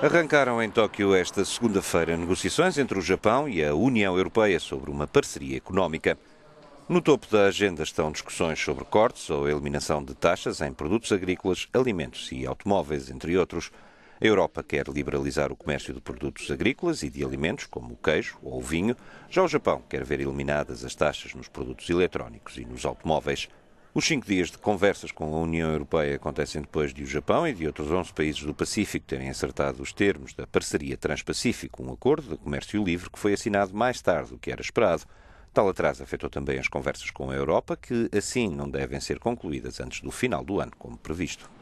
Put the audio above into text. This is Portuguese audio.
Arrancaram em Tóquio esta segunda-feira negociações entre o Japão e a União Europeia sobre uma parceria económica. No topo da agenda estão discussões sobre cortes ou eliminação de taxas em produtos agrícolas, alimentos e automóveis, entre outros. A Europa quer liberalizar o comércio de produtos agrícolas e de alimentos, como o queijo ou o vinho. Já o Japão quer ver eliminadas as taxas nos produtos eletrónicos e nos automóveis. Os cinco dias de conversas com a União Europeia acontecem depois de o Japão e de outros 11 países do Pacífico terem acertado os termos da Parceria Transpacífico, um acordo de comércio livre que foi assinado mais tarde do que era esperado. Tal atraso afetou também as conversas com a Europa, que assim não devem ser concluídas antes do final do ano, como previsto.